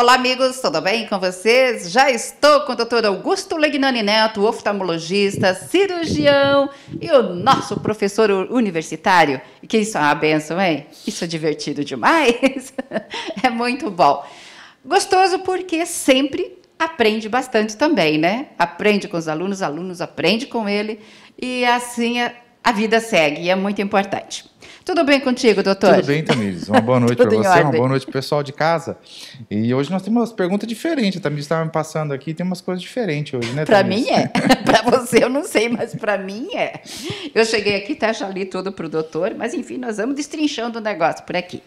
Olá, amigos, tudo bem com vocês? Já estou com o doutor Augusto Legnani Neto, oftalmologista, cirurgião e o nosso professor universitário. Que isso é uma benção, hein? Isso é divertido demais. É muito bom. Gostoso porque sempre aprende bastante também, né? Aprende com os alunos, alunos aprende com ele e assim a vida segue e é muito importante. Tudo bem contigo, doutor? Tudo bem, Tamires. Uma boa noite para você, uma boa noite o pessoal de casa. E hoje nós temos umas perguntas diferentes. A Tamires estava me passando aqui, tem umas coisas diferentes hoje, né, Para mim é. para você eu não sei, mas para mim é. Eu cheguei aqui, tá, já li tudo pro doutor, mas enfim, nós vamos destrinchando o negócio por aqui.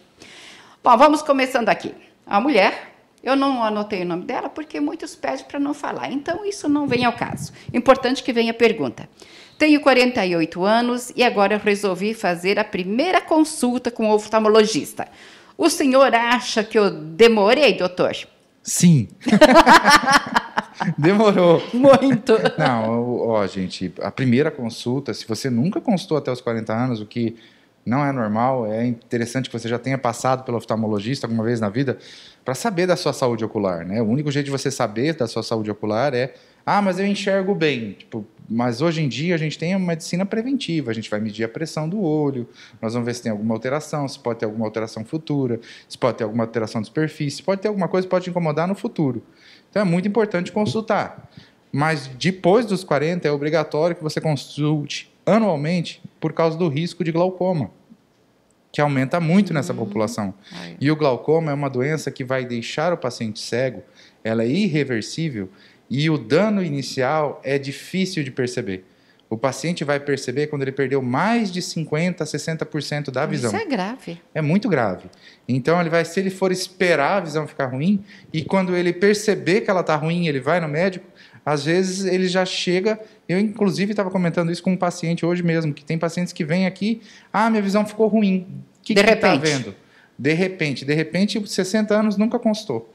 Bom, vamos começando aqui. A mulher eu não anotei o nome dela porque muitos pedem para não falar. Então, isso não vem ao caso. Importante que venha a pergunta. Tenho 48 anos e agora resolvi fazer a primeira consulta com o oftalmologista. O senhor acha que eu demorei, doutor? Sim. Demorou. Muito. Não, ó, gente, a primeira consulta, se você nunca consultou até os 40 anos, o que não é normal, é interessante que você já tenha passado pelo oftalmologista alguma vez na vida para saber da sua saúde ocular, né? O único jeito de você saber da sua saúde ocular é, ah, mas eu enxergo bem, tipo, mas hoje em dia a gente tem uma medicina preventiva, a gente vai medir a pressão do olho, nós vamos ver se tem alguma alteração, se pode ter alguma alteração futura, se pode ter alguma alteração de superfície, pode ter alguma coisa que pode te incomodar no futuro. Então é muito importante consultar. Mas depois dos 40 é obrigatório que você consulte anualmente por causa do risco de glaucoma, que aumenta muito nessa hum. população. E o glaucoma é uma doença que vai deixar o paciente cego, ela é irreversível e o dano inicial é difícil de perceber. O paciente vai perceber quando ele perdeu mais de 50% a 60% da visão. Isso é grave. É muito grave. Então ele vai, se ele for esperar a visão ficar ruim, e quando ele perceber que ela está ruim, ele vai no médico, às vezes ele já chega. Eu, inclusive, estava comentando isso com um paciente hoje mesmo, que tem pacientes que vêm aqui. Ah, minha visão ficou ruim. O que está vendo? De repente, de repente, 60 anos nunca consultou.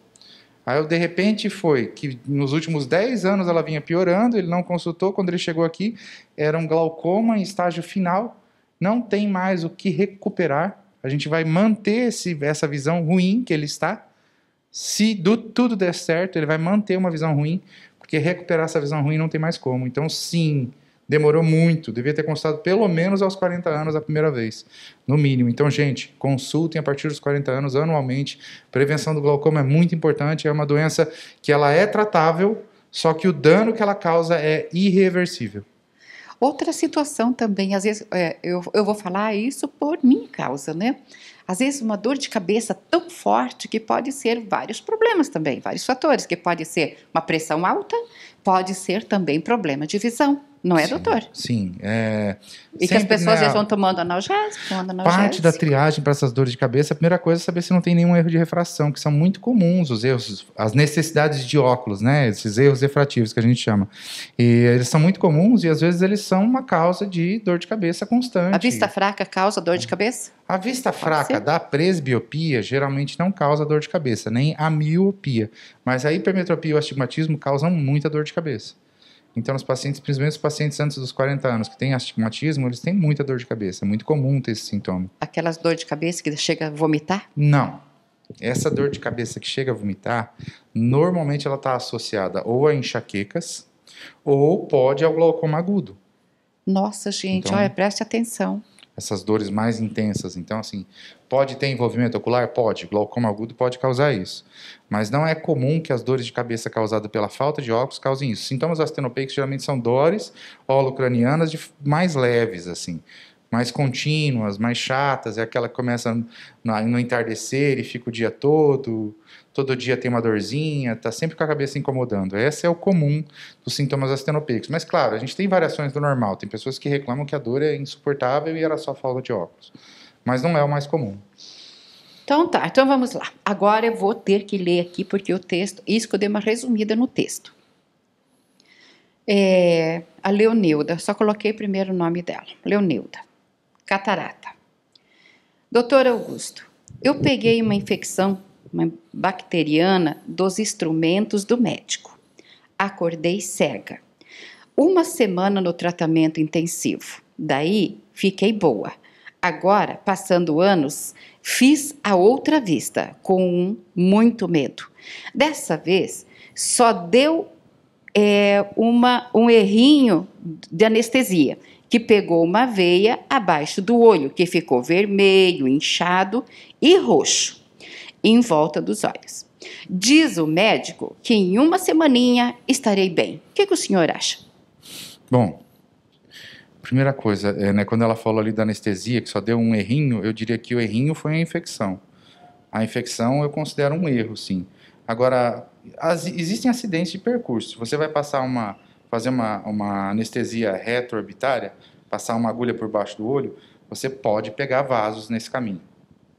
Aí, de repente, foi que nos últimos 10 anos ela vinha piorando, ele não consultou. Quando ele chegou aqui, era um glaucoma em estágio final, não tem mais o que recuperar. A gente vai manter esse, essa visão ruim que ele está. Se do, tudo der certo, ele vai manter uma visão ruim porque recuperar essa visão ruim não tem mais como. Então, sim, demorou muito. Devia ter consultado pelo menos aos 40 anos a primeira vez, no mínimo. Então, gente, consultem a partir dos 40 anos anualmente. Prevenção do glaucoma é muito importante. É uma doença que ela é tratável, só que o dano que ela causa é irreversível. Outra situação também, às vezes é, eu, eu vou falar isso por minha causa, né? Às vezes, uma dor de cabeça tão forte que pode ser vários problemas também, vários fatores, que pode ser uma pressão alta, pode ser também problema de visão. Não é, sim, doutor? Sim. É, e que as pessoas né, vão tomando analgésico, tomando analgésico. Parte da triagem para essas dores de cabeça, a primeira coisa é saber se não tem nenhum erro de refração, que são muito comuns os erros, as necessidades de óculos, né? Esses erros refrativos que a gente chama. E eles são muito comuns e às vezes eles são uma causa de dor de cabeça constante. A vista fraca causa dor de cabeça? A vista Pode fraca ser? da presbiopia geralmente não causa dor de cabeça, nem a miopia. Mas a hipermetropia e o astigmatismo causam muita dor de cabeça. Então, os pacientes, principalmente os pacientes antes dos 40 anos que têm astigmatismo, eles têm muita dor de cabeça. É muito comum ter esse sintoma. Aquelas dor de cabeça que chega a vomitar? Não. Essa dor de cabeça que chega a vomitar, normalmente ela está associada ou a enxaquecas ou pode ao glaucoma agudo. Nossa, gente, então, olha, preste atenção essas dores mais intensas. Então, assim, pode ter envolvimento ocular? Pode. Glaucoma agudo pode causar isso. Mas não é comum que as dores de cabeça causadas pela falta de óculos causem isso. Sintomas astenopeicos geralmente são dores holocranianas de mais leves, assim mais contínuas, mais chatas, é aquela que começa no entardecer e fica o dia todo, todo dia tem uma dorzinha, tá sempre com a cabeça incomodando. Esse é o comum dos sintomas astenopeicos. Mas claro, a gente tem variações do normal, tem pessoas que reclamam que a dor é insuportável e era só falta de óculos. Mas não é o mais comum. Então tá, então vamos lá. Agora eu vou ter que ler aqui, porque o texto, isso que eu dei uma resumida no texto. É, a Leonilda, só coloquei primeiro o nome dela, Leonilda catarata. Doutor Augusto, eu peguei uma infecção uma bacteriana dos instrumentos do médico. Acordei cega. Uma semana no tratamento intensivo. Daí fiquei boa. Agora, passando anos, fiz a outra vista com um muito medo. Dessa vez, só deu é, uma, um errinho de anestesia que pegou uma veia abaixo do olho, que ficou vermelho, inchado e roxo em volta dos olhos. Diz o médico que em uma semaninha estarei bem. O que, que o senhor acha? Bom, primeira coisa, é, né, quando ela falou ali da anestesia, que só deu um errinho, eu diria que o errinho foi a infecção. A infecção eu considero um erro, sim. Agora, as, existem acidentes de percurso. Você vai passar uma, fazer uma, uma anestesia retroorbitária, passar uma agulha por baixo do olho, você pode pegar vasos nesse caminho.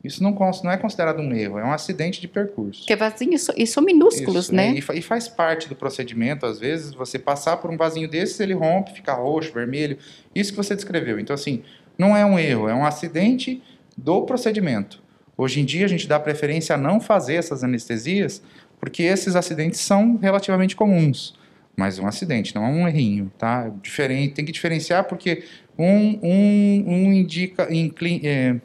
Isso não, não, é considerado um erro, é um acidente de percurso. Porque vasinhos, é e são minúsculos, Isso, né? E, e, faz parte do procedimento, às vezes, você passar por um vasinho desses, ele rompe, fica roxo, vermelho. Isso que você descreveu. Então, assim, não é um erro, é um acidente do procedimento. Hoje em dia, a gente dá preferência a não fazer essas anestesias, porque esses acidentes são relativamente comuns. Mas é um acidente, não é um errinho, tá? Diferente, tem que diferenciar porque um, um, um indica, é,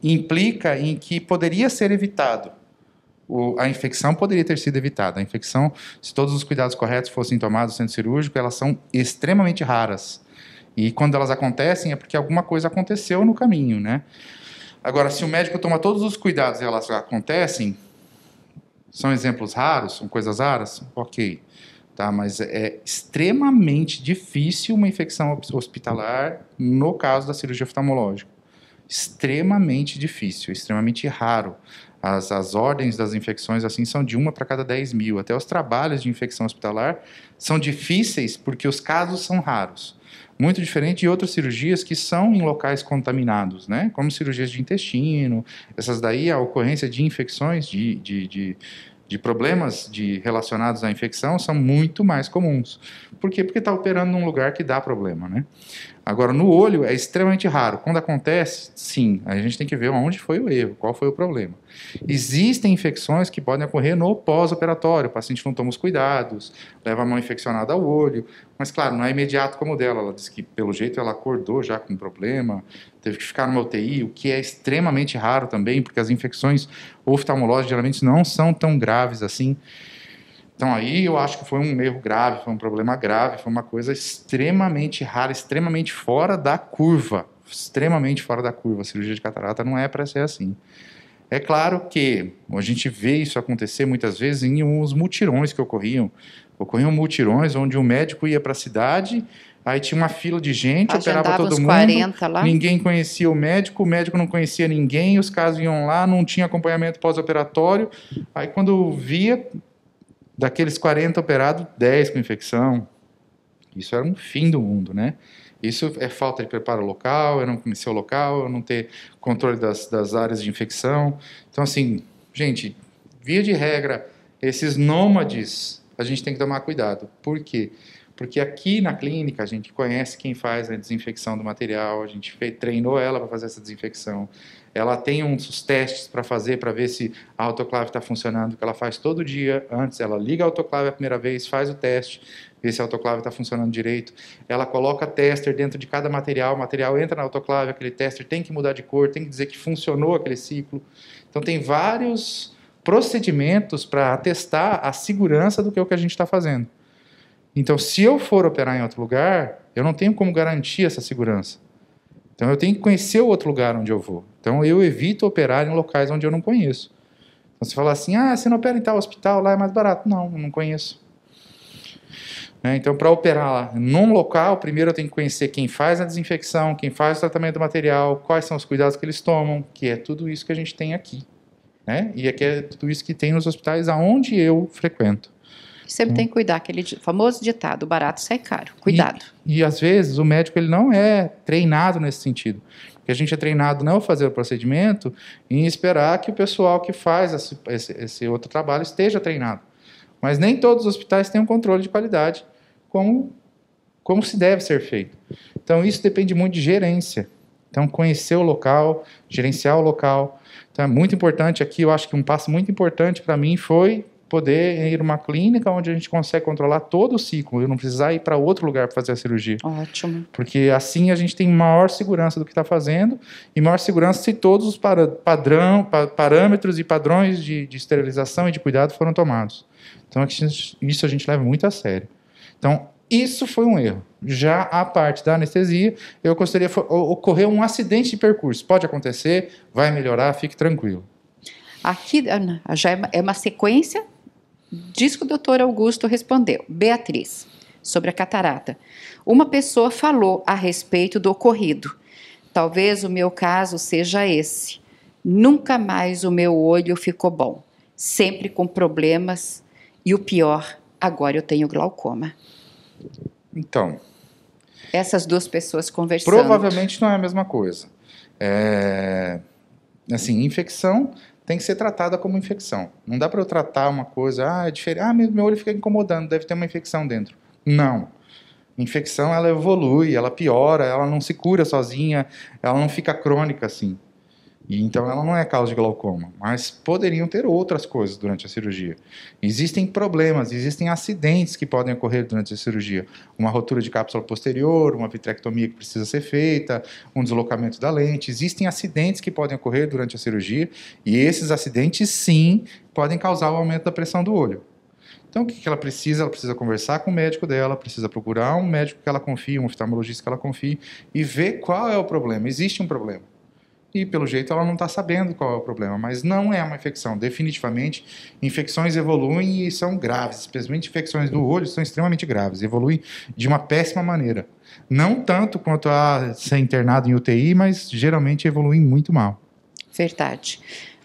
implica em que poderia ser evitado. O, a infecção poderia ter sido evitada. A infecção, se todos os cuidados corretos fossem tomados no centro cirúrgico, elas são extremamente raras. E quando elas acontecem é porque alguma coisa aconteceu no caminho, né? Agora, se o médico toma todos os cuidados e elas acontecem, são exemplos raros, são coisas raras, ok tá? Mas é extremamente difícil uma infecção hospitalar no caso da cirurgia oftalmológica. Extremamente difícil, extremamente raro. As, as ordens das infecções assim são de uma para cada 10 mil. Até os trabalhos de infecção hospitalar são difíceis porque os casos são raros. Muito diferente de outras cirurgias que são em locais contaminados, né? Como cirurgias de intestino, essas daí, a ocorrência de infecções de, de, de de problemas de, relacionados à infecção são muito mais comuns. Por quê? Porque está operando num lugar que dá problema, né? Agora, no olho é extremamente raro. Quando acontece, sim, a gente tem que ver onde foi o erro, qual foi o problema. Existem infecções que podem ocorrer no pós-operatório, o paciente não toma os cuidados, leva a mão infeccionada ao olho, mas claro, não é imediato como o dela. Ela disse que, pelo jeito, ela acordou já com um problema, teve que ficar numa UTI, o que é extremamente raro também, porque as infecções oftalmológicas geralmente não são tão graves assim. Então aí eu acho que foi um erro grave, foi um problema grave, foi uma coisa extremamente rara, extremamente fora da curva, extremamente fora da curva. A cirurgia de catarata não é para ser assim. É claro que a gente vê isso acontecer muitas vezes em uns mutirões que ocorriam. Ocorriam mutirões onde o um médico ia para a cidade, aí tinha uma fila de gente, Agendava operava todo mundo, ninguém conhecia o médico, o médico não conhecia ninguém, os casos iam lá, não tinha acompanhamento pós-operatório. Aí quando via, Daqueles 40 operados, 10 com infecção. Isso era um fim do mundo, né? Isso é falta de preparo local, eu é não conhecer o local, eu é não ter controle das, das áreas de infecção. Então, assim, gente, via de regra, esses nômades, a gente tem que tomar cuidado. Por quê? Porque aqui na clínica a gente conhece quem faz a né, desinfecção do material, a gente treinou ela para fazer essa desinfecção, ela tem uns testes para fazer para ver se a autoclave está funcionando, que ela faz todo dia antes, ela liga a autoclave a primeira vez, faz o teste, vê se a autoclave está funcionando direito, ela coloca tester dentro de cada material, o material entra na autoclave, aquele tester tem que mudar de cor, tem que dizer que funcionou aquele ciclo. Então tem vários procedimentos para atestar a segurança do que é o que a gente está fazendo. Então, se eu for operar em outro lugar, eu não tenho como garantir essa segurança. Então eu tenho que conhecer o outro lugar onde eu vou. Então eu evito operar em locais onde eu não conheço. Então você fala assim, ah, você não opera em tal hospital, lá é mais barato. Não, não conheço. Né? Então para operar lá, num local, primeiro eu tenho que conhecer quem faz a desinfecção, quem faz o tratamento do material, quais são os cuidados que eles tomam, que é tudo isso que a gente tem aqui. Né? E é, é tudo isso que tem nos hospitais aonde eu frequento. Sempre hum. tem que cuidar, aquele famoso ditado, barato sai caro, cuidado. E, e às vezes o médico ele não é treinado nesse sentido. Porque a gente é treinado não é fazer o procedimento e esperar que o pessoal que faz esse, esse, esse outro trabalho esteja treinado. Mas nem todos os hospitais têm um controle de qualidade como, como se deve ser feito. Então isso depende muito de gerência. Então, conhecer o local, gerenciar o local. Então, é muito importante aqui. Eu acho que um passo muito importante para mim foi poder ir uma clínica onde a gente consegue controlar todo o ciclo, e não precisar ir para outro lugar para fazer a cirurgia. Ótimo. Porque assim a gente tem maior segurança do que está fazendo e maior segurança se todos os para, padrão, pa, parâmetros e padrões de, de, esterilização e de cuidado foram tomados. Então isso a gente leva muito a sério. Então isso foi um erro. Já a parte da anestesia, eu gostaria ocorrer um acidente de percurso. Pode acontecer, vai melhorar, fique tranquilo. Aqui ah, já é uma é sequência Diz que o doutor Augusto respondeu: Beatriz, sobre a catarata. Uma pessoa falou a respeito do ocorrido. Talvez o meu caso seja esse. Nunca mais o meu olho ficou bom, sempre com problemas e o pior, agora eu tenho glaucoma. Então. Essas duas pessoas conversando. Provavelmente não é a mesma coisa. É, assim, infecção tem que ser tratada como infecção. Não dá para eu tratar uma coisa, ah, é diferente, ah, meu olho fica incomodando, deve ter uma infecção dentro. Não. Infecção, ela evolui, ela piora, ela não se cura sozinha, ela não fica crônica assim. E então ela não é causa de glaucoma, mas poderiam ter outras coisas durante a cirurgia. Existem problemas, existem acidentes que podem ocorrer durante a cirurgia. Uma rotura de cápsula posterior, uma vitrectomia que precisa ser feita, um deslocamento da lente. Existem acidentes que podem ocorrer durante a cirurgia e esses acidentes, sim, podem causar o aumento da pressão do olho. Então, o que ela precisa? Ela precisa conversar com o médico dela, precisa procurar um médico que ela confie, um oftalmologista que ela confie e ver qual é o problema. Existe um problema e pelo jeito ela não está sabendo qual é o problema, mas não é uma infecção, definitivamente. Infecções evoluem e são graves, especialmente infecções do olho são extremamente graves, evoluem de uma péssima maneira. Não tanto quanto a ser internado em UTI, mas geralmente evoluem muito mal. Verdade.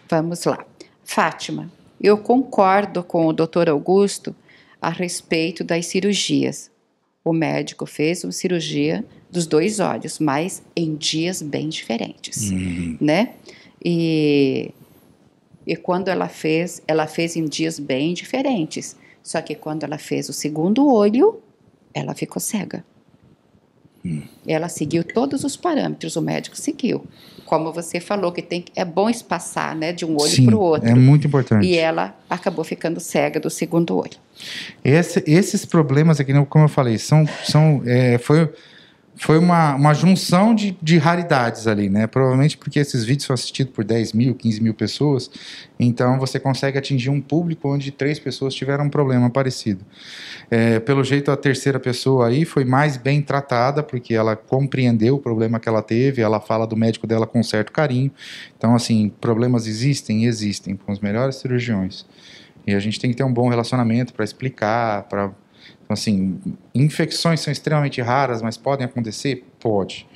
Vamos lá. Fátima, eu concordo com o Dr. Augusto a respeito das cirurgias, o médico fez uma cirurgia dos dois olhos, mas em dias bem diferentes, uhum. né? E, e quando ela fez, ela fez em dias bem diferentes. Só que quando ela fez o segundo olho, ela ficou cega. Ela seguiu todos os parâmetros, o médico seguiu. Como você falou, que tem, é bom espaçar né, de um olho para o outro. É muito importante. E ela acabou ficando cega do segundo olho. Esse, esses problemas aqui, né, como eu falei, são. são é, foi foi uma, uma junção de, de raridades ali, né? Provavelmente porque esses vídeos são assistidos por 10 mil, 15 mil pessoas, então você consegue atingir um público onde três pessoas tiveram um problema parecido. É, pelo jeito, a terceira pessoa aí foi mais bem tratada, porque ela compreendeu o problema que ela teve, ela fala do médico dela com certo carinho. Então, assim, problemas existem? Existem, com os melhores cirurgiões. E a gente tem que ter um bom relacionamento para explicar, para então, assim, infecções são extremamente raras, mas podem acontecer? Pode.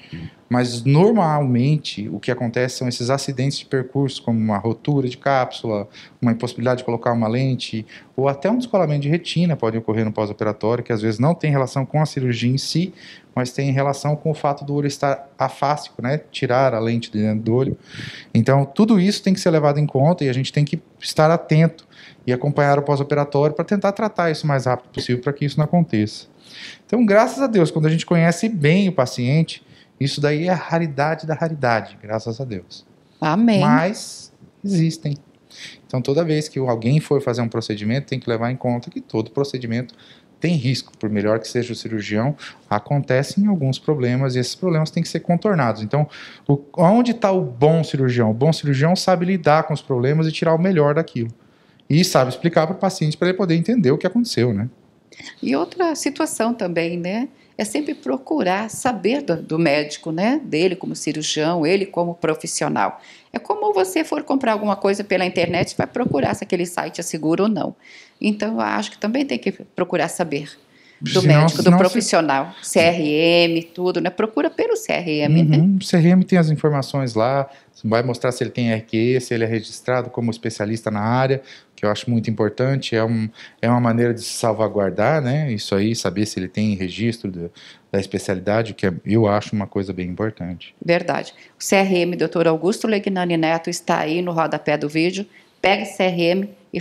Mas, normalmente, o que acontece são esses acidentes de percurso, como uma rotura de cápsula, uma impossibilidade de colocar uma lente, ou até um descolamento de retina pode ocorrer no pós-operatório, que às vezes não tem relação com a cirurgia em si, mas tem relação com o fato do olho estar afásico, né? Tirar a lente de dentro do olho. Então, tudo isso tem que ser levado em conta e a gente tem que estar atento e acompanhar o pós-operatório para tentar tratar isso o mais rápido possível para que isso não aconteça. Então, graças a Deus, quando a gente conhece bem o paciente, isso daí é a raridade da raridade, graças a Deus. Amém. Mas existem. Então, toda vez que alguém for fazer um procedimento, tem que levar em conta que todo procedimento tem risco, por melhor que seja o cirurgião, acontecem alguns problemas e esses problemas têm que ser contornados. Então, o, onde está o bom cirurgião? O bom cirurgião sabe lidar com os problemas e tirar o melhor daquilo. E sabe explicar para o paciente para ele poder entender o que aconteceu, né? E outra situação também, né? é sempre procurar saber do, do, médico, né? Dele como cirurgião, ele como profissional. É como você for comprar alguma coisa pela internet, vai procurar se aquele site é seguro ou não. Então, eu acho que também tem que procurar saber do senão, médico, do profissional. CRM, tudo, né? Procura pelo CRM, né? uhum, né? O CRM tem as informações lá, vai mostrar se ele tem RQE, se ele é registrado como especialista na área, que eu acho muito importante. É, um, é uma maneira de se salvaguardar, né? Isso aí, saber se ele tem registro do, da especialidade, que é, eu acho uma coisa bem importante. Verdade. O CRM, doutor Augusto Legnani Neto, está aí no rodapé do vídeo. Pega o CRM e,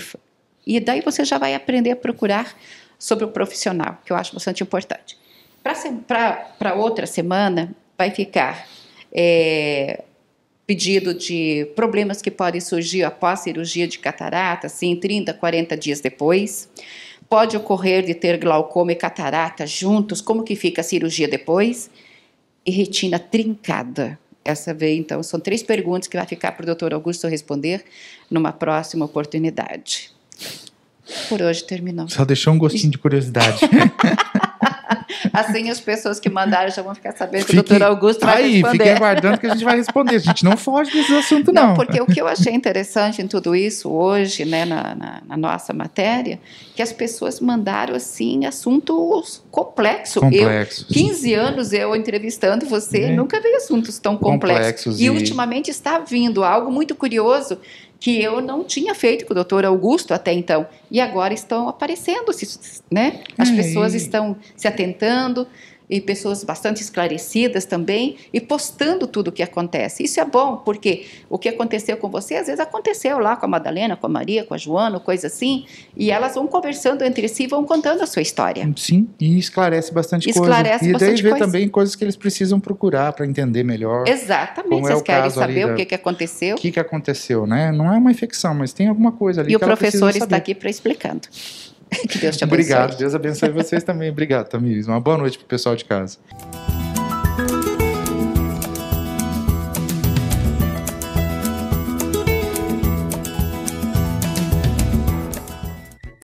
e daí você já vai aprender a procurar sobre o profissional, que eu acho bastante importante. Para outra semana, vai ficar é, pedido de problemas que podem surgir após cirurgia de catarata, assim, 30, 40 dias depois. Pode ocorrer de ter glaucoma e catarata juntos, como que fica a cirurgia depois? E retina trincada. Essa vez então, são três perguntas que vai ficar para o doutor Augusto responder numa próxima oportunidade. Por hoje terminou. Só deixou um gostinho de curiosidade. Assim as pessoas que mandaram já vão ficar sabendo que o doutor Augusto vai aí, responder. Fiquem aguardando que a gente vai responder. A gente não foge desse assunto, não. Não, porque o que eu achei interessante em tudo isso hoje, né, na, na, na nossa matéria, que as pessoas mandaram, assim, assuntos complexos. Complexos. Eu, 15 anos eu entrevistando você, é. nunca vi assuntos tão complexos. complexos e, e ultimamente está vindo algo muito curioso que eu não tinha feito com o doutor Augusto até então. E agora estão aparecendo, né? As pessoas estão se atentando, e pessoas bastante esclarecidas também e postando tudo o que acontece. Isso é bom, porque o que aconteceu com você, às vezes aconteceu lá com a Madalena, com a Maria, com a Joana, coisa assim, e elas vão conversando entre si, vão contando a sua história. Sim, e esclarece bastante esclarece coisa. E daí vê coisa. também coisas que eles precisam procurar para entender melhor. Exatamente, é vocês é querem saber o que, que aconteceu. O que, que aconteceu, né? Não é uma infecção, mas tem alguma coisa ali e que E o professor está aqui para explicando. que Deus te abençoe. Obrigado, Deus abençoe vocês também. Obrigado, Tamires. Uma boa noite pro pessoal de casa.